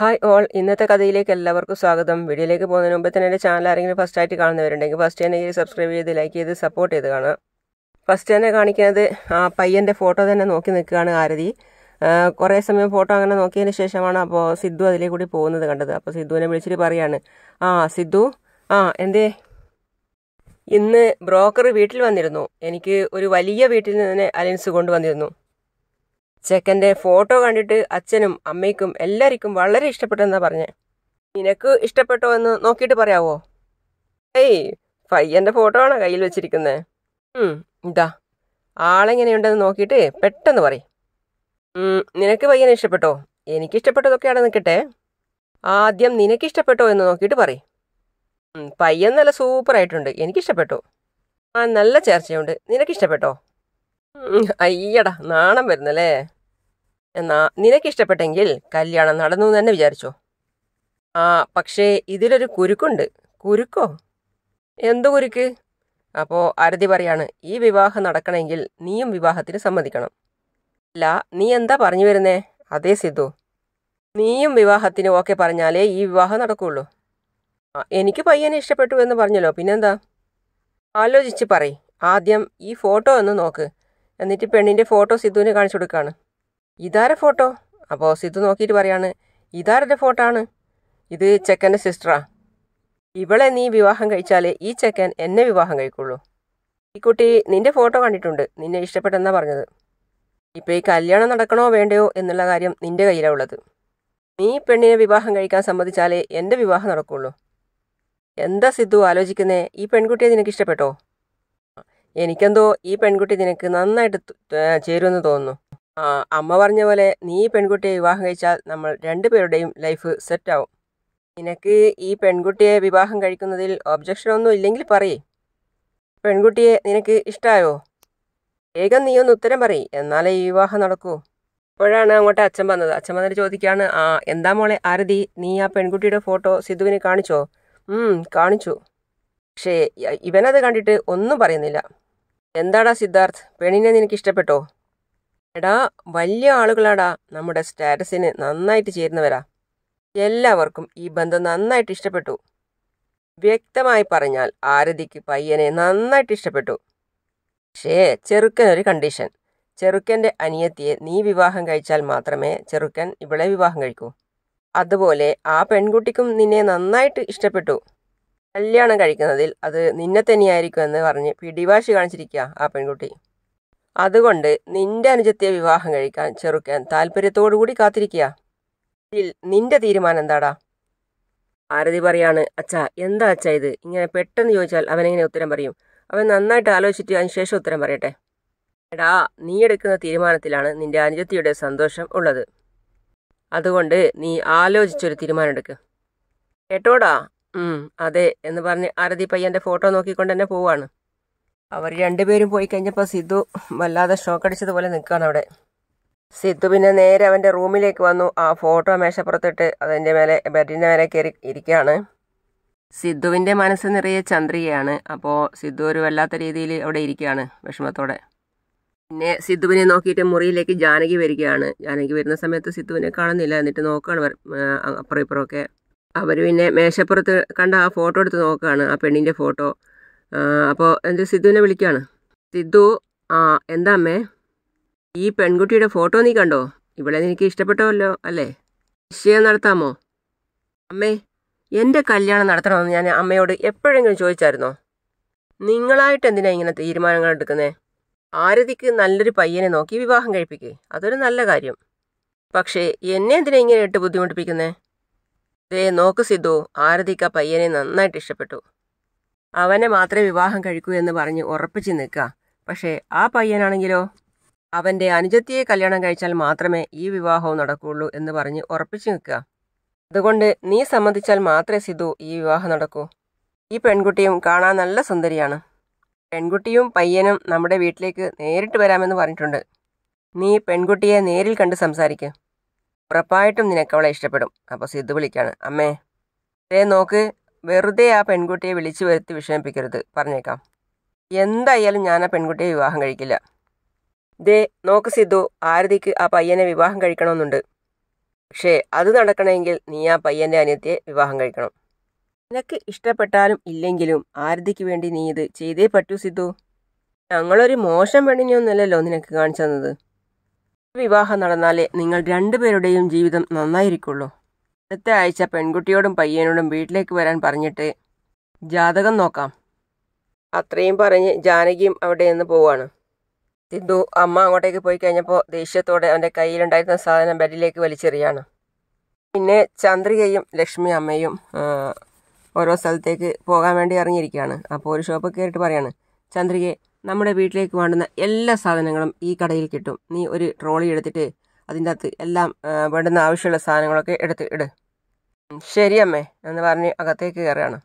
hi all ഇന്നത്തെ കഥയിലേക്ക് എല്ലാവർക്കും സ്വാഗതം വീഡിയോയിലേക്ക് പോകുന്നതിന് മുമ്പ് തന്നെ എൻ്റെ ചാനൽ ആരെങ്കിലും ഫസ്റ്റ് ആയിട്ട് കാണുന്നവരുണ്ടെങ്കിൽ ഫസ്റ്റ് തന്നെ ഈ സബ്സ്ക്രൈബ് ചെയ്ത് ലൈക്ക് ചെയ്ത് സപ്പോർട്ട് ചെയ്ത് കാണുക ഫസ്റ്റ് തന്നെ കാണിക്കുന്നത് ആ പയ്യൻ്റെ ഫോട്ടോ തന്നെ നോക്കി നിൽക്കുകയാണ് ആരതി കുറേ സമയം ഫോട്ടോ അങ്ങനെ നോക്കിയതിന് ശേഷമാണ് അപ്പോൾ സിദ്ധു അതിലേ കൂടി പോകുന്നത് കണ്ടത് അപ്പോൾ സിദ്ധുവിനെ വിളിച്ചിട്ട് പറയാണ് ആ സിദ്ധു ആ എന്തേ ഇന്ന് ബ്രോക്കർ വീട്ടിൽ വന്നിരുന്നു എനിക്ക് ഒരു വലിയ വീട്ടിൽ നിന്ന് അലയൻസ് കൊണ്ടുവന്നിരുന്നു ചെക്കന്റെ ഫോട്ടോ കണ്ടിട്ട് അച്ഛനും അമ്മയ്ക്കും എല്ലാവർക്കും വളരെ ഇഷ്ടപ്പെട്ടെന്നാ പറഞ്ഞേ നിനക്ക് ഇഷ്ടപ്പെട്ടോ എന്ന് നോക്കിയിട്ട് പറയാവോ ഏയ് പയ്യന്റെ ഫോട്ടോ ആണോ കയ്യിൽ വെച്ചിരിക്കുന്നത് ഇതാ ആളെങ്ങനെയുണ്ടെന്ന് നോക്കിയിട്ട് പെട്ടെന്ന് പറ നിനക്ക് പയ്യനെ ഇഷ്ടപ്പെട്ടോ എനിക്ക് ഇഷ്ടപ്പെട്ടതൊക്കെയാണ് നിൽക്കട്ടെ ആദ്യം നിനക്ക് ഇഷ്ടപ്പെട്ടോ എന്ന് നോക്കിയിട്ട് പറ പയ്യൻ നല്ല സൂപ്പറായിട്ടുണ്ട് എനിക്കിഷ്ടപ്പെട്ടു ആ നല്ല ചേർച്ചയുണ്ട് നിനക്കിഷ്ടപ്പെട്ടോ അയ്യടാ നാണം വരുന്നല്ലേ എന്നാ നിനക്കിഷ്ടപ്പെട്ടെങ്കിൽ കല്യാണം നടന്നു തന്നെ വിചാരിച്ചോ ആ പക്ഷേ ഇതിലൊരു കുരുക്കുണ്ട് കുരുക്കോ എന്തു കുരുക്ക് അപ്പോ അരതി പറയാണ് ഈ വിവാഹം നടക്കണമെങ്കിൽ നീയും വിവാഹത്തിന് സമ്മതിക്കണം അല്ല നീ എന്താ പറഞ്ഞു വരുന്നേ അതേ സിദ്ധു നീയും വിവാഹത്തിന് ഓക്കെ പറഞ്ഞാലേ ഈ വിവാഹം നടക്കുള്ളൂ എനിക്ക് പയ്യനെ ഇഷ്ടപ്പെട്ടു എന്ന് പറഞ്ഞല്ലോ പിന്നെന്താ ആലോചിച്ച് പറ ആദ്യം ഈ ഫോട്ടോ ഒന്ന് നോക്ക് എന്നിട്ട് പെണ്ണിൻ്റെ ഫോട്ടോ സിദ്ധുവിന് കാണിച്ചു കൊടുക്കുകയാണ് ഇതാരെ ഫോട്ടോ അപ്പോൾ സിദ്ധു നോക്കിയിട്ട് പറയാണ് ഇതാരുടെ ഫോട്ടോ ആണ് ഇത് ചെക്കൻ്റെ സിസ്റ്ററാ ഇവളെ നീ വിവാഹം കഴിച്ചാൽ ഈ ചെക്കൻ എന്നെ വിവാഹം കഴിക്കുള്ളൂ ഈ കുട്ടി നിന്റെ ഫോട്ടോ കണ്ടിട്ടുണ്ട് നിന്നെ ഇഷ്ടപ്പെട്ടെന്നാ പറഞ്ഞത് ഇപ്പോൾ ഈ കല്യാണം നടക്കണോ വേണ്ടയോ എന്നുള്ള കാര്യം നിന്റെ കയ്യിലാണ് ഉള്ളത് നീ പെണ്ണിനെ വിവാഹം കഴിക്കാൻ സമ്മതിച്ചാലേ എൻ്റെ വിവാഹം നടക്കുള്ളൂ എന്താ സിദ്ധു ആലോചിക്കുന്നേ ഈ പെൺകുട്ടിയെ നിനക്ക് ഇഷ്ടപ്പെട്ടോ എനിക്കെന്തോ ഈ പെൺകുട്ടി നിനക്ക് നന്നായിട്ട് ചേരുമെന്ന് തോന്നുന്നു അമ്മ പറഞ്ഞ പോലെ നീ ഈ പെൺകുട്ടിയെ വിവാഹം കഴിച്ചാൽ നമ്മൾ രണ്ടുപേരുടെയും ലൈഫ് സെറ്റാവും നിനക്ക് ഈ പെൺകുട്ടിയെ വിവാഹം കഴിക്കുന്നതിൽ ഒബ്ജക്ഷൻ ഒന്നും ഇല്ലെങ്കിൽ പറയേ പെൺകുട്ടിയെ നിനക്ക് ഇഷ്ടമായോ വേഗം നീ ഒന്ന് ഉത്തരം പറയ് എന്നാലേ ഈ വിവാഹം നടക്കൂ അപ്പോഴാണ് അങ്ങോട്ട് അച്ഛൻ വന്നത് അച്ഛൻ വന്നിട്ട് ചോദിക്കുകയാണ് ആ എന്താ മോളെ ആരതി നീ ആ പെൺകുട്ടിയുടെ ഫോട്ടോ സിധുവിനെ കാണിച്ചോ കാണിച്ചു പക്ഷേ ഇവനത് കണ്ടിട്ട് ഒന്നും പറയുന്നില്ല എന്താടാ സിദ്ധാർത്ഥ് പെണ്ണിനെ നിനക്ക് ഇഷ്ടപ്പെട്ടോ എടാ വലിയ ആളുകളാടാ നമ്മുടെ സ്റ്റാറ്റസിന് നന്നായിട്ട് ചേരുന്നവരാ എല്ലാവർക്കും ഈ ബന്ധം നന്നായിട്ട് ഇഷ്ടപ്പെട്ടു വ്യക്തമായി പറഞ്ഞാൽ ആരതിക്ക് പയ്യനെ നന്നായിട്ട് ഇഷ്ടപ്പെട്ടു പക്ഷേ ഒരു കണ്ടീഷൻ ചെറുക്കൻ്റെ അനിയത്തിയെ നീ വിവാഹം കഴിച്ചാൽ മാത്രമേ ചെറുക്കൻ ഇവളെ വിവാഹം കഴിക്കൂ അതുപോലെ ആ പെൺകുട്ടിക്കും നിന്നെ നന്നായിട്ട് ഇഷ്ടപ്പെട്ടു കല്യാണം കഴിക്കുന്നതിൽ അത് നിന്നെ തന്നെയായിരിക്കും എന്ന് പറഞ്ഞ് പിടിവാശി കാണിച്ചിരിക്കുക ആ പെൺകുട്ടി അതുകൊണ്ട് നിന്റെ അനുജത്തെ വിവാഹം കഴിക്കാൻ ചെറുക്കാൻ താല്പര്യത്തോടു കൂടി കാത്തിരിക്കുക ഇതിൽ നിന്റെ തീരുമാനം എന്താടാ ആരതി പറയാണ് അച്ഛാ എന്താ അച്ഛാ ഇത് ഇങ്ങനെ പെട്ടെന്ന് ചോദിച്ചാൽ എങ്ങനെ ഉത്തരം പറയും അവൻ നന്നായിട്ട് ആലോചിച്ചിട്ട് അതിന് ശേഷം ഉത്തരം പറയട്ടെ എടാ നീ എടുക്കുന്ന തീരുമാനത്തിലാണ് നിന്റെ അനുജത്തിയുടെ സന്തോഷം ഉള്ളത് അതുകൊണ്ട് നീ ആലോചിച്ചൊരു തീരുമാനം എടുക്കുക കേട്ടോടാ അതെ എന്ന് പറഞ്ഞ് ആരതി പയ്യന്റെ ഫോട്ടോ നോക്കിക്കൊണ്ട് തന്നെ പോവാണ് അവർ രണ്ടുപേരും പോയി കഴിഞ്ഞപ്പോൾ സിദ്ധു വല്ലാതെ അടിച്ചതുപോലെ നിൽക്കുകയാണ് അവിടെ സിദ്ധു പിന്നെ നേരെ അവൻ്റെ റൂമിലേക്ക് വന്നു ആ ഫോട്ടോ മേശപ്പുറത്തിട്ട് അതിൻ്റെ മേലെ ബെഡിൻ്റെ മേലെ കയറി ഇരിക്കുകയാണ് സിദ്ധുവിൻ്റെ മനസ്സ് നിറയെ ചന്ദ്രികയാണ് അപ്പോൾ സിദ്ധു ഒരു വല്ലാത്ത രീതിയിൽ അവിടെ ഇരിക്കുകയാണ് വിഷമത്തോടെ പിന്നെ സിദ്ധുവിനെ നോക്കിയിട്ട് മുറിയിലേക്ക് ജാനകി വരികയാണ് ജാനകി വരുന്ന സമയത്ത് സിദ്ധുവിനെ കാണുന്നില്ല എന്നിട്ട് നോക്കുകയാണ് അപ്പുറം ഇപ്പുറമൊക്കെ അവർ പിന്നെ മേശപ്പുറത്ത് കണ്ട ആ ഫോട്ടോ എടുത്ത് നോക്കുകയാണ് ആ പെണ്ണിൻ്റെ ഫോട്ടോ അപ്പോൾ എന്ത് സിദ്ധുവിനെ വിളിക്കുകയാണ് സിദ്ധു ആ എന്താ അമ്മേ ഈ പെൺകുട്ടിയുടെ ഫോട്ടോ നീ കണ്ടോ ഇവിടെ നിനക്ക് ഇഷ്ടപ്പെട്ടോല്ലോ അല്ലേ നിശ്ചയം നടത്താമോ അമ്മേ എൻ്റെ കല്യാണം നടത്തണമെന്ന് ഞാൻ അമ്മയോട് എപ്പോഴെങ്കിലും ചോദിച്ചായിരുന്നോ നിങ്ങളായിട്ട് എന്തിനാ ഇങ്ങനെ തീരുമാനങ്ങൾ എടുക്കുന്നേ ആരതിക്ക് നല്ലൊരു പയ്യനെ നോക്കി വിവാഹം കഴിപ്പിക്കേ അതൊരു നല്ല കാര്യം പക്ഷേ എന്നെ എന്തിനാ ഇങ്ങനെ ഇട്ട് ബുദ്ധിമുട്ടിപ്പിക്കുന്നേ ദേ നോക്ക് സിദ്ധു ആരതിക്ക് പയ്യനെ നന്നായിട്ട് ഇഷ്ടപ്പെട്ടു അവനെ മാത്രമേ വിവാഹം കഴിക്കൂ എന്ന് പറഞ്ഞ് ഉറപ്പിച്ച് നിൽക്കുക പക്ഷേ ആ പയ്യനാണെങ്കിലോ അവന്റെ അനുജത്തിയെ കല്യാണം കഴിച്ചാൽ മാത്രമേ ഈ വിവാഹവും നടക്കുകയുള്ളൂ എന്ന് പറഞ്ഞ് ഉറപ്പിച്ചു നിൽക്കുക അതുകൊണ്ട് നീ സമ്മതിച്ചാൽ മാത്രമേ സിധു ഈ വിവാഹം നടക്കൂ ഈ പെൺകുട്ടിയും കാണാൻ നല്ല സുന്ദരിയാണ് പെൺകുട്ടിയും പയ്യനും നമ്മുടെ വീട്ടിലേക്ക് നേരിട്ട് വരാമെന്ന് പറഞ്ഞിട്ടുണ്ട് നീ പെൺകുട്ടിയെ നേരിൽ കണ്ട് സംസാരിക്കുക ഉറപ്പായിട്ടും നിനക്ക് അവളെ ഇഷ്ടപ്പെടും അപ്പോൾ സിദ്ധു വിളിക്കാണ് അമ്മേ ദേ നോക്ക് വെറുതെ ആ പെൺകുട്ടിയെ വിളിച്ചു വരുത്തി വിഷമിപ്പിക്കരുത് പറഞ്ഞേക്കാം എന്തായാലും ഞാൻ ആ പെൺകുട്ടിയെ വിവാഹം കഴിക്കില്ല ദേ നോക്ക് സിദ്ധു ആരതിക്ക് ആ പയ്യനെ വിവാഹം കഴിക്കണമെന്നുണ്ട് പക്ഷേ അത് നടക്കണമെങ്കിൽ നീ ആ പയ്യൻ്റെ അനിയത്തിയെ വിവാഹം കഴിക്കണം നിനക്ക് ഇഷ്ടപ്പെട്ടാലും ഇല്ലെങ്കിലും ആരതിക്ക് വേണ്ടി നീ ഇത് ചെയ്തേ പറ്റൂ സിദ്ധു ഞങ്ങളൊരു മോശം പെണ്ണിനെയൊന്നുമല്ലല്ലോ നിനക്ക് കാണിച്ചു തന്നത് വിവാഹം നടന്നാലേ നിങ്ങൾ രണ്ടുപേരുടെയും ജീവിതം നന്നായിരിക്കുള്ളൂ അടുത്ത ആഴ്ച പെൺകുട്ടിയോടും പയ്യനോടും വീട്ടിലേക്ക് വരാൻ പറഞ്ഞിട്ട് ജാതകം നോക്കാം അത്രയും പറഞ്ഞ് ജാനകിയും അവിടെ നിന്ന് പോവാണ് സിന്ധു അമ്മ അങ്ങോട്ടേക്ക് പോയി കഴിഞ്ഞപ്പോൾ ദേഷ്യത്തോടെ അവൻ്റെ കയ്യിലുണ്ടായിരുന്ന സാധനം ബെഡിലേക്ക് വലിച്ചെറിയാണ് പിന്നെ ചന്ദ്രികയും ലക്ഷ്മി അമ്മയും ഓരോ സ്ഥലത്തേക്ക് പോകാൻ വേണ്ടി ഇറങ്ങിയിരിക്കുകയാണ് അപ്പോൾ ഒരു ഷോപ്പ് കയറിയിട്ട് പറയാണ് ചന്ദ്രികയെ നമ്മുടെ വീട്ടിലേക്ക് വേണ്ടുന്ന എല്ലാ സാധനങ്ങളും ഈ കടയിൽ കിട്ടും നീ ഒരു ട്രോളി എടുത്തിട്ട് അതിൻ്റെ അകത്ത് എല്ലാം വേണ്ടുന്ന ആവശ്യമുള്ള സാധനങ്ങളൊക്കെ എടുത്ത് ഇട് ശരി അമ്മേ എന്ന് പറഞ്ഞ് അകത്തേക്ക് കയറുകയാണ്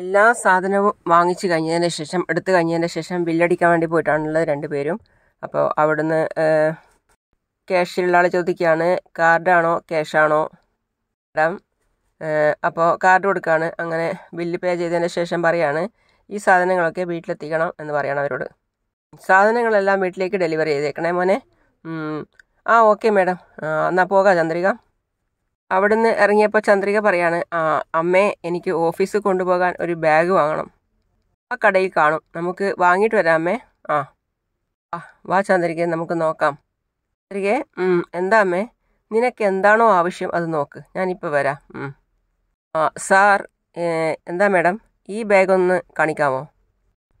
എല്ലാ സാധനവും വാങ്ങിച്ചു കഴിഞ്ഞതിന് ശേഷം എടുത്തു കഴിഞ്ഞതിന് ശേഷം ബില്ലടിക്കാൻ വേണ്ടി പോയിട്ടാണുള്ളത് രണ്ടുപേരും അപ്പോൾ അവിടുന്ന് ക്യാഷിലുള്ള ആളെ ചോദിക്കുകയാണ് കാർഡാണോ ക്യാഷാണോ മാഡം അപ്പോൾ കാർഡ് കൊടുക്കുകയാണ് അങ്ങനെ ബില്ല് പേ ചെയ്തതിന് ശേഷം പറയാണ് ഈ സാധനങ്ങളൊക്കെ വീട്ടിലെത്തിക്കണം എന്ന് പറയണം അവരോട് സാധനങ്ങളെല്ലാം വീട്ടിലേക്ക് ഡെലിവറി ചെയ്തേക്കണേ മോനെ ആ ഓക്കെ മേഡം എന്നാൽ പോകാം ചന്ദ്രിക അവിടുന്ന് ഇറങ്ങിയപ്പോൾ ചന്ദ്രിക പറയാണ് അമ്മേ എനിക്ക് ഓഫീസിൽ കൊണ്ടുപോകാൻ ഒരു ബാഗ് വാങ്ങണം ആ കടയിൽ കാണും നമുക്ക് വാങ്ങിയിട്ട് വരാം അമ്മേ ആ ആ വാ ചന്ദ്രികയെ നമുക്ക് നോക്കാം ചന്ദ്രികയെ എന്താ അമ്മേ നിനക്ക് എന്താണോ ആവശ്യം അത് നോക്ക് ഞാനിപ്പോൾ വരാം സാർ എന്താ മേഡം ഈ ബാഗ് ഒന്ന് കാണിക്കാമോ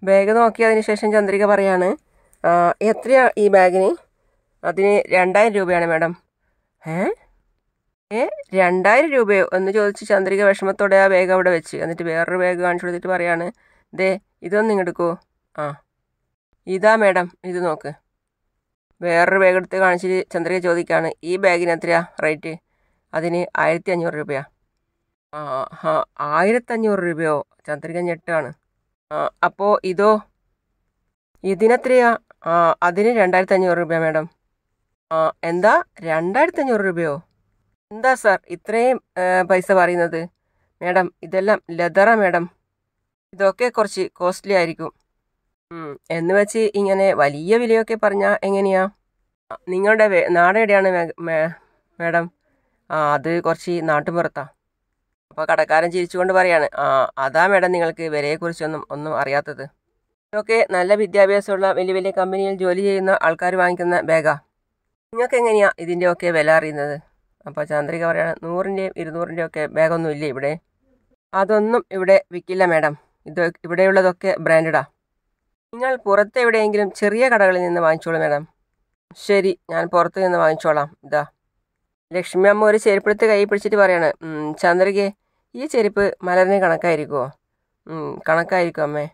ബാഗ് നോക്കിയതിന് ശേഷം ചന്ദ്രിക പറയാണ് എത്രയാ ഈ ബാഗിന് അതിന് രണ്ടായിരം രൂപയാണ് മാഡം ഏ ഏ രണ്ടായിരം രൂപയോ എന്ന് ചോദിച്ച് ചന്ദ്രിക വിഷമത്തോടെ ആ ബാഗ് അവിടെ വെച്ച് എന്നിട്ട് വേറൊരു ബാഗ് കാണിച്ചു കൊടുത്തിട്ട് പറയാണ് ദേ ഇതൊന്നും ഇങ്ങെടുക്കോ ആ ഇതാ മാഡം ഇത് നോക്ക് വേറൊരു ബാഗ് എടുത്ത് കാണിച്ചിട്ട് ചന്ദ്രിക ചോദിക്കുകയാണ് ഈ ബാഗിന് എത്രയാ റേറ്റ് അതിന് ആയിരത്തി അഞ്ഞൂറ് രൂപയാണ് ആയിരത്തഞ്ഞൂറ് രൂപയോ ചന്ദ്രിക ഞെട്ടാണ് അപ്പോൾ ഇതോ ഇതിനെത്രയാ അതിന് രണ്ടായിരത്തി അഞ്ഞൂറ് രൂപ മാഡം എന്താ രണ്ടായിരത്തി അഞ്ഞൂറ് രൂപയോ എന്താ സാർ ഇത്രയും പൈസ പറയുന്നത് മാഡം ഇതെല്ലാം ലെതറ മാഡം ഇതൊക്കെ കുറച്ച് കോസ്റ്റ്ലി ആയിരിക്കും എന്ന് വെച്ച് ഇങ്ങനെ വലിയ വിലയൊക്കെ പറഞ്ഞാൽ എങ്ങനെയാ നിങ്ങളുടെ നാടെവിടെയാണ് മാഡം ആ അത് കുറച്ച് നാട്ടുപുറത്താണ് അപ്പോൾ കടക്കാരൻ ചിരിച്ചുകൊണ്ട് പറയാണ് ആ അതാ മേഡം നിങ്ങൾക്ക് വിലയെക്കുറിച്ചൊന്നും ഒന്നും അറിയാത്തത് ഇതൊക്കെ നല്ല വിദ്യാഭ്യാസമുള്ള വലിയ വലിയ കമ്പനിയിൽ ജോലി ചെയ്യുന്ന ആൾക്കാർ വാങ്ങിക്കുന്ന ബാഗാ നിങ്ങൾക്ക് എങ്ങനെയാണ് ഇതിൻ്റെയൊക്കെ വില അറിയുന്നത് അപ്പോൾ ചന്ദ്രിക പറയുകയാണ് നൂറിൻ്റെയും ഇരുന്നൂറിൻ്റെയും ഒക്കെ ബാഗൊന്നും ഇല്ലേ ഇവിടെ അതൊന്നും ഇവിടെ വിൽക്കില്ല മാഡം ഇത് ഇവിടെയുള്ളതൊക്കെ ബ്രാൻഡഡാ നിങ്ങൾ പുറത്ത് എവിടെയെങ്കിലും ചെറിയ കടകളിൽ നിന്ന് വാങ്ങിച്ചോളൂ മാഡം ശരി ഞാൻ പുറത്ത് നിന്ന് വാങ്ങിച്ചോളാം ഇതാ ലക്ഷ്മി അമ്മ ഒരു ചെരുപ്പെടുത്ത് കൈ പിടിച്ചിട്ട് പറയാണ് ചന്ദ്രികയെ ഈ ചെരുപ്പ് മലറിന് കണക്കായിരിക്കുമോ കണക്കായിരിക്കും അമ്മേ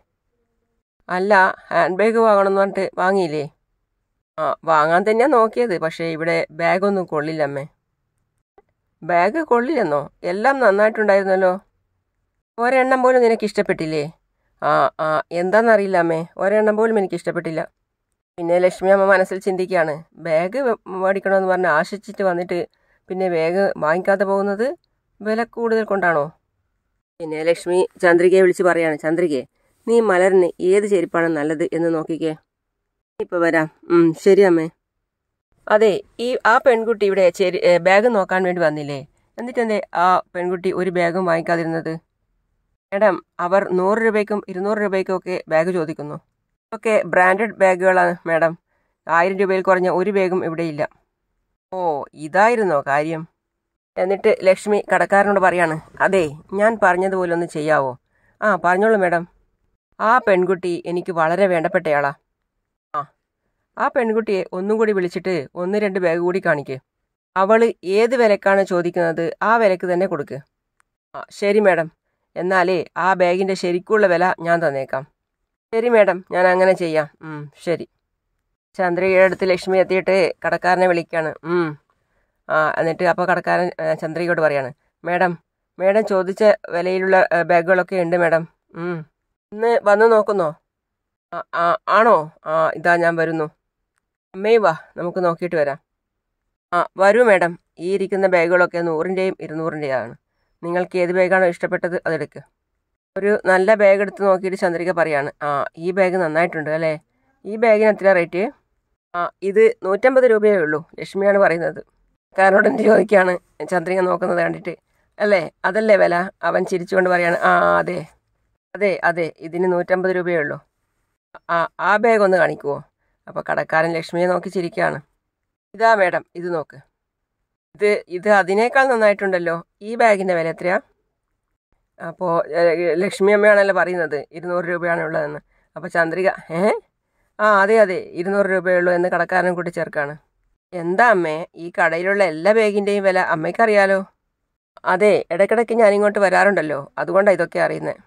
അല്ല ഹാൻഡ് ബാഗ് എന്ന് പറഞ്ഞിട്ട് വാങ്ങിയില്ലേ ആ വാങ്ങാൻ തന്നെയാണ് നോക്കിയത് പക്ഷേ ഇവിടെ ബാഗൊന്നും കൊള്ളില്ല അമ്മേ ബാഗ് കൊള്ളില്ലെന്നോ എല്ലാം നന്നായിട്ടുണ്ടായിരുന്നല്ലോ ഒരെണ്ണം പോലും നിനക്ക് ഇഷ്ടപ്പെട്ടില്ലേ ആ ആ എന്താണെന്നറിയില്ല അമ്മേ ഒരെണ്ണം പോലും എനിക്ക് ഇഷ്ടപ്പെട്ടില്ല പിന്നെ ലക്ഷ്മി അമ്മ മനസ്സിൽ ചിന്തിക്കുകയാണ് ബാഗ് മേടിക്കണമെന്ന് പറഞ്ഞ് ആശിച്ചിട്ട് വന്നിട്ട് പിന്നെ ബാഗ് വാങ്ങിക്കാതെ പോകുന്നത് വില കൂടുതൽ കൊണ്ടാണോ പിന്നെ ലക്ഷ്മി ചന്ദ്രികയെ വിളിച്ച് പറയാണ് ചന്ദ്രികയെ നീ മലറിന് ഏത് ചെരുപ്പാണ് നല്ലത് എന്ന് നോക്കിക്കേ ഇപ്പോൾ വരാം ശരി അമ്മേ അതെ ഈ ആ പെൺകുട്ടി ഇവിടെ ചെരി ബാഗ് നോക്കാൻ വേണ്ടി വന്നില്ലേ എന്നിട്ടെന്തേ ആ പെൺകുട്ടി ഒരു ബാഗും വാങ്ങിക്കാതിരുന്നത് മേഡം അവർ നൂറ് രൂപയ്ക്കും ഇരുന്നൂറ് രൂപയ്ക്കും ഒക്കെ ബാഗ് ചോദിക്കുന്നു ഇതൊക്കെ ബ്രാൻഡഡ് ബാഗുകളാണ് മേഡം ആയിരം രൂപയിൽ കുറഞ്ഞ ഒരു ബാഗും ഇവിടെയില്ല ഓ ഇതായിരുന്നോ കാര്യം എന്നിട്ട് ലക്ഷ്മി കടക്കാരനോട് പറയാണ് അതെ ഞാൻ പറഞ്ഞതുപോലെ ഒന്ന് ചെയ്യാവോ ആ പറഞ്ഞോളൂ മേഡം ആ പെൺകുട്ടി എനിക്ക് വളരെ വേണ്ടപ്പെട്ടയാളാ ആ ആ പെൺകുട്ടിയെ ഒന്നും കൂടി വിളിച്ചിട്ട് ഒന്ന് രണ്ട് ബാഗ് കൂടി കാണിക്ക് അവൾ ഏത് വിലക്കാണ് ചോദിക്കുന്നത് ആ വിലക്ക് തന്നെ കൊടുക്ക് ആ ശരി മേഡം എന്നാലേ ആ ബാഗിൻ്റെ ശരിക്കുള്ള വില ഞാൻ തന്നേക്കാം ശരി മേഡം ഞാൻ അങ്ങനെ ചെയ്യാം ശരി ചന്ദ്രയുടെ അടുത്ത് ലക്ഷ്മി എത്തിയിട്ട് കടക്കാരനെ വിളിക്കാണ് എന്നിട്ട് അപ്പോൾ കടക്കാരൻ ചന്ദ്രികയോട് പറയാണ് മേഡം മേഡം ചോദിച്ച വിലയിലുള്ള ബാഗുകളൊക്കെ ഉണ്ട് മേഡം ഇന്ന് വന്നു നോക്കുന്നോ ആണോ ആ ഇതാ ഞാൻ വരുന്നു അമ്മേ വാ നമുക്ക് നോക്കിയിട്ട് വരാം ആ വരൂ മേഡം ഈ ഇരിക്കുന്ന ബാഗുകളൊക്കെ നൂറിൻ്റെയും ഇരുന്നൂറിൻ്റെയാണ് നിങ്ങൾക്ക് ഏത് ബാഗാണോ ഇഷ്ടപ്പെട്ടത് അതെടുക്കുക ഒരു നല്ല ബാഗ് എടുത്ത് നോക്കിയിട്ട് ചന്ദ്രിക പറയാണ് ആ ഈ ബാഗ് നന്നായിട്ടുണ്ട് അല്ലേ ഈ ബാഗിന് എത്ര റേറ്റ് ആ ഇത് നൂറ്റമ്പത് രൂപയേ ഉള്ളൂ ലക്ഷ്മിയാണ് പറയുന്നത് കാരോടൻ ചോദിക്കുകയാണ് ചന്ദ്രിക നോക്കുന്നത് കണ്ടിട്ട് അല്ലേ അതല്ലേ വില അവൻ ചിരിച്ചുകൊണ്ട് പറയാണ് ആ അതെ അതെ അതെ ഇതിന് നൂറ്റമ്പത് രൂപയേ ഉള്ളൂ ആ ആ ബാഗ് ഒന്ന് കാണിക്കുമോ അപ്പോൾ കടക്കാരൻ ലക്ഷ്മിയെ നോക്കി ചിരിക്കുകയാണ് ഇതാ മേഡം ഇത് നോക്ക് ഇത് ഇത് അതിനേക്കാൾ നന്നായിട്ടുണ്ടല്ലോ ഈ ബാഗിൻ്റെ വില എത്രയാ അപ്പോൾ ലക്ഷ്മി അമ്മയാണല്ലോ പറയുന്നത് ഇരുന്നൂറ് രൂപയാണ് ഉള്ളതെന്ന് അപ്പോൾ ചന്ദ്രിക ഏ ആ അതെ അതെ ഇരുന്നൂറ് രൂപയുള്ളൂ എന്ന് കടക്കാരനും കൂട്ടി ചേർക്കാണ് എന്താ അമ്മേ ഈ കടയിലുള്ള എല്ലാ ബാഗിൻ്റെയും വില അമ്മയ്ക്കറിയാലോ അതെ ഇടയ്ക്കിടയ്ക്ക് ഞാനിങ്ങോട്ട് വരാറുണ്ടല്ലോ അതുകൊണ്ടാണ് ഇതൊക്കെ അറിയുന്നത്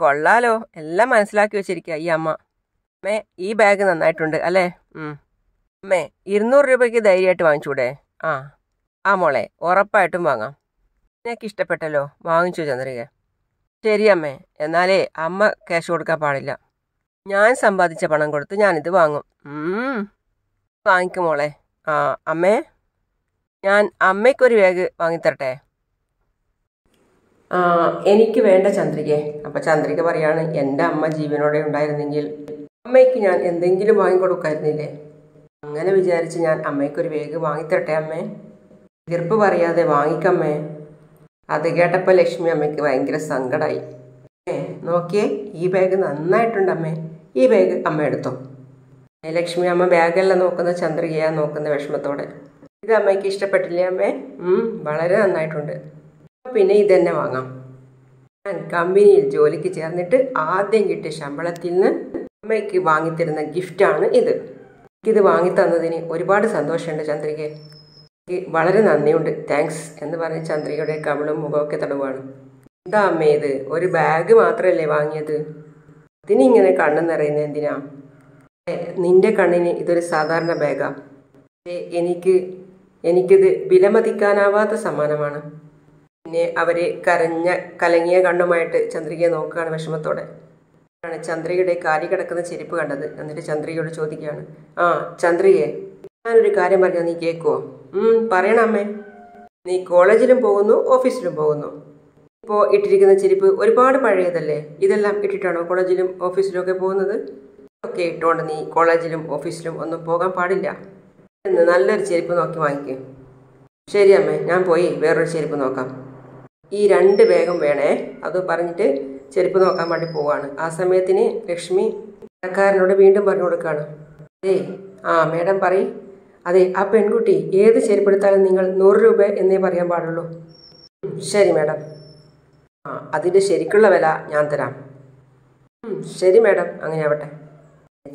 കൊള്ളാലോ എല്ലാം മനസ്സിലാക്കി വെച്ചിരിക്കുക ഈ അമ്മ അമ്മേ ഈ ബാഗ് നന്നായിട്ടുണ്ട് അല്ലേ അമ്മേ ഇരുന്നൂറ് രൂപയ്ക്ക് ധൈര്യമായിട്ട് വാങ്ങിച്ചൂടെ ആ ആ മോളെ ഉറപ്പായിട്ടും വാങ്ങാം നിനക്ക് ഇഷ്ടപ്പെട്ടല്ലോ വാങ്ങിച്ചു ചന്ദ്രിക ശരി അമ്മേ എന്നാലേ അമ്മ ക്യാഷ് കൊടുക്കാൻ പാടില്ല ഞാൻ സമ്പാദിച്ച പണം കൊടുത്ത് ഞാനിത് വാങ്ങും വാങ്ങിക്കും മോളെ ആ അമ്മേ ഞാൻ അമ്മയ്ക്കൊരു ബാഗ് വാങ്ങിത്തരട്ടെ എനിക്ക് വേണ്ട ചന്ദ്രികയെ അപ്പൊ ചന്ദ്രിക പറയാണ് എൻ്റെ അമ്മ ജീവനോടെ ഉണ്ടായിരുന്നെങ്കിൽ അമ്മയ്ക്ക് ഞാൻ എന്തെങ്കിലും വാങ്ങിക്കൊടുക്കായിരുന്നില്ലേ അങ്ങനെ വിചാരിച്ച് ഞാൻ അമ്മയ്ക്കൊരു ബാഗ് വാങ്ങിത്തരട്ടെ അമ്മേ എതിർപ്പ് പറയാതെ വാങ്ങിക്കമ്മേ അത് കേട്ടപ്പോൾ ലക്ഷ്മി അമ്മയ്ക്ക് ഭയങ്കര സങ്കടമായി നോക്കിയേ ഈ ബാഗ് നന്നായിട്ടുണ്ട് അമ്മേ ഈ ബാഗ് അമ്മ എടുത്തോ ലക്ഷ്മി അമ്മ ബാഗെല്ലാം നോക്കുന്ന ചന്ദ്രികയാ നോക്കുന്ന വിഷമത്തോടെ ഇത് അമ്മയ്ക്ക് ഇഷ്ടപ്പെട്ടില്ലേ അമ്മേ വളരെ നന്നായിട്ടുണ്ട് പിന്നെ ഇതന്നെ വാങ്ങാം ഞാൻ കമ്പനിയിൽ ജോലിക്ക് ചേർന്നിട്ട് ആദ്യം കിട്ടിയ ശമ്പളത്തിൽ നിന്ന് അമ്മയ്ക്ക് വാങ്ങിത്തരുന്ന ഗിഫ്റ്റാണ് ഇത് എനിക്കിത് വാങ്ങിത്തന്നതിന് ഒരുപാട് സന്തോഷമുണ്ട് ചന്ദ്രികയെ എനിക്ക് വളരെ നന്ദിയുണ്ട് താങ്ക്സ് എന്ന് പറഞ്ഞ് ചന്ദ്രികയുടെ കമിളും മുഖമൊക്കെ തടവാണ് എന്താ അമ്മേ ഇത് ഒരു ബാഗ് മാത്രമല്ലേ വാങ്ങിയത് ഇതിനിങ്ങനെ കണ്ണു നിറയുന്നത് എന്തിനാ നിന്റെ കണ്ണിന് ഇതൊരു സാധാരണ ബാഗാ എനിക്ക് എനിക്കിത് വിലമതിക്കാനാവാത്ത സമ്മാനമാണ് പിന്നെ അവരെ കരഞ്ഞ കലങ്ങിയ കണ്ണുമായിട്ട് ചന്ദ്രികയെ നോക്കുകയാണ് വിഷമത്തോടെ ആണ് ചന്ദ്രികയുടെ കാലി കിടക്കുന്ന ചെരുപ്പ് കണ്ടത് എന്നിട്ട് ചന്ദ്രികയോട് ചോദിക്കുകയാണ് ആ ചന്ദ്രികയെ ഞാനൊരു കാര്യം പറഞ്ഞാൽ നീ കേൾക്കുമോ പറയണം അമ്മേ നീ കോളേജിലും പോകുന്നു ഓഫീസിലും പോകുന്നു ഇപ്പോൾ ഇട്ടിരിക്കുന്ന ചെരുപ്പ് ഒരുപാട് പഴയതല്ലേ ഇതെല്ലാം ഇട്ടിട്ടാണോ കോളേജിലും ഓഫീസിലും ഒക്കെ പോകുന്നത് ഒക്കെ ഇട്ടുകൊണ്ട് നീ കോളേജിലും ഓഫീസിലും ഒന്നും പോകാൻ പാടില്ല എന്ന് നല്ലൊരു ചെരുപ്പ് നോക്കി വാങ്ങിക്കേ ശരി അമ്മേ ഞാൻ പോയി വേറൊരു ചെരുപ്പ് നോക്കാം ഈ രണ്ട് വേഗം വേണേ അത് പറഞ്ഞിട്ട് ചെരുപ്പ് നോക്കാൻ വേണ്ടി പോവാണ് ആ സമയത്തിന് ലക്ഷ്മി കടക്കാരനോട് വീണ്ടും പറഞ്ഞു കൊടുക്കുകയാണ് അതെ ആ മേഡം പറയും അതെ ആ പെൺകുട്ടി ഏത് എടുത്താലും നിങ്ങൾ നൂറ് രൂപ എന്നേ പറയാൻ പാടുള്ളൂ ശരി മേഡം ആ അതിൻ്റെ ശരിക്കുള്ള വില ഞാൻ തരാം ശരി മേഡം അങ്ങനെ ആവട്ടെ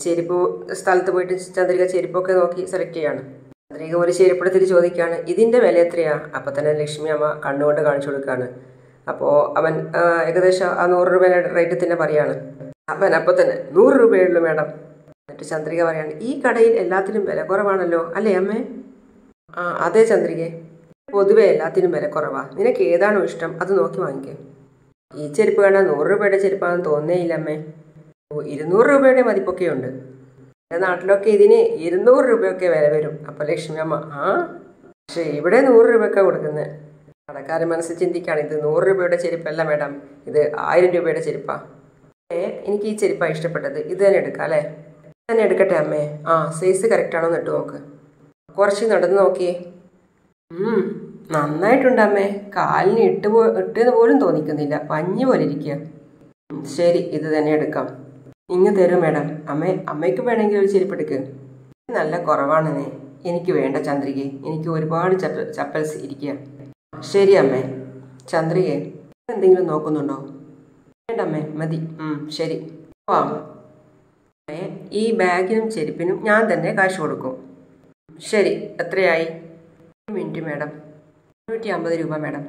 ചെരുപ്പ് സ്ഥലത്ത് പോയിട്ട് ചന്ദ്രിക ചെരുപ്പൊക്കെ നോക്കി സെലക്ട് ചെയ്യാണ് ചന്ദ്രിക ഒരു ചെരുപ്പെടുത്തിട്ട് ചോദിക്കുകയാണ് ഇതിൻ്റെ വില എത്രയാ അപ്പം തന്നെ ലക്ഷ്മി അമ്മ കണ്ണുകൊണ്ട് കാണിച്ചു കൊടുക്കുകയാണ് അപ്പോൾ അവൻ ഏകദേശം ആ നൂറ് രൂപയുടെ റേറ്റ് തന്നെ പറയാണ് അവൻ അപ്പോൾ തന്നെ നൂറ് രൂപയുള്ളൂ മേഡം എന്നിട്ട് ചന്ദ്രിക പറയാണ് ഈ കടയിൽ എല്ലാത്തിനും വില കുറവാണല്ലോ അല്ലേ അമ്മേ ആ അതെ ചന്ദ്രികെ പൊതുവെ എല്ലാത്തിനും വില കുറവാ നിനക്ക് ഏതാണോ ഇഷ്ടം അത് നോക്കി വാങ്ങിക്കേ ഈ ചെരുപ്പ് കാണാൻ നൂറ് രൂപയുടെ ചെരുപ്പാണെന്ന് തോന്നേയില്ല അമ്മേ ഇരുന്നൂറ് രൂപയുടെ ഉണ്ട് എൻ്റെ നാട്ടിലൊക്കെ ഇതിന് ഇരുന്നൂറ് രൂപയൊക്കെ വില വരും അപ്പോൾ ലക്ഷ്മി അമ്മ ആ പക്ഷേ ഇവിടെ നൂറ് രൂപയൊക്കെ കൊടുക്കുന്നത് കടക്കാരൻ മനസ്സിൽ ചിന്തിക്കുകയാണ് ഇത് നൂറ് രൂപയുടെ ചെരുപ്പല്ല മേഡം ഇത് ആയിരം രൂപയുടെ ചെരുപ്പാ എനിക്ക് ഈ ചെരുപ്പാണ് ഇഷ്ടപ്പെട്ടത് ഇത് തന്നെ എടുക്കാം അല്ലേ തന്നെ എടുക്കട്ടെ അമ്മേ ആ സൈസ് കറക്റ്റാണോ ഇട്ട് നോക്ക് കുറച്ച് നടന്ന് നോക്കിയേ നന്നായിട്ടുണ്ട് അമ്മേ കാലിന് ഇട്ട് പോ ഇട്ടെന്ന് പോലും തോന്നിക്കുന്നില്ല പഞ്ഞു പോലെ ഇരിക്കുക ശരി ഇത് തന്നെ എടുക്കാം ഇങ്ങ് തരും മേഡം അമ്മ അമ്മയ്ക്ക് വേണമെങ്കിൽ ഒരു ചെരുപ്പെടുക്ക് നല്ല കുറവാണെന്നേ എനിക്ക് വേണ്ട ചന്ദ്രികയെ എനിക്ക് ഒരുപാട് ചപ്പൽ ചപ്പൽസ് ഇരിക്കുക ശരി അമ്മേ ചന്ദ്രികയെ എന്തെങ്കിലും നോക്കുന്നുണ്ടോ വേണ്ടമ്മേ മതി ശരി ഈ ബാഗിനും ചെരുപ്പിനും ഞാൻ തന്നെ കാശ് കൊടുക്കും ശരി എത്രയായി മിനിറ്റ് മേഡം മുന്നൂറ്റി അമ്പത് രൂപ മേഡം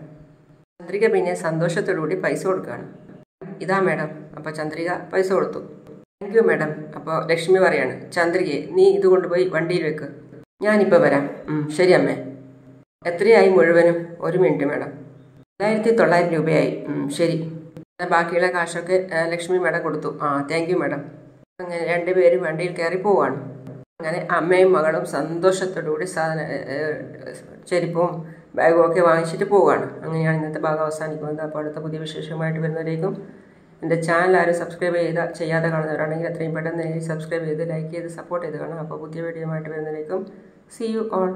ചന്ദ്രിക പിന്നെ സന്തോഷത്തോടുകൂടി പൈസ കൊടുക്കുകയാണ് ഇതാ മേഡം അപ്പോൾ ചന്ദ്രിക പൈസ കൊടുത്തു താങ്ക് യു മാഡം അപ്പോൾ ലക്ഷ്മി പറയാണ് ചന്ദ്രികയെ നീ ഇത് കൊണ്ടുപോയി വണ്ടിയിൽ വെക്ക് ഞാനിപ്പോൾ വരാം ശരി അമ്മേ എത്രയായി മുഴുവനും ഒരു മിനിറ്റ് മാഡം രണ്ടായിരത്തി തൊള്ളായിരം രൂപയായി ശരി ബാക്കിയുള്ള കാശൊക്കെ ലക്ഷ്മി മാഡം കൊടുത്തു ആ താങ്ക് യു മാഡം അങ്ങനെ രണ്ടുപേരും വണ്ടിയിൽ കയറി പോവാണ് അങ്ങനെ അമ്മയും മകളും സന്തോഷത്തോടുകൂടി സാധന ചെരുപ്പും ബാഗും ഒക്കെ വാങ്ങിച്ചിട്ട് പോവുകയാണ് അങ്ങനെയാണ് ഇന്നത്തെ ഭാഗം അവസാനിക്കുന്നത് അപ്പോൾ അടുത്ത പുതിയ വിശേഷമായിട്ട് വരുന്നവരേക്കും എൻ്റെ ചാനൽ ആരും സബ്സ്ക്രൈബ് ചെയ്ത ചെയ്യാതെ കാണുന്നവരാണെങ്കിൽ എത്രയും പെട്ടെന്ന് സബ്സ്ക്രൈബ് ചെയ്ത് ലൈക്ക് ചെയ്ത് സപ്പോർട്ട് ചെയ്ത് കാണാം അപ്പോൾ പുതിയ വീഡിയോ ആയിട്ട് വരുന്നതിലേക്കും സി യു ഓൾ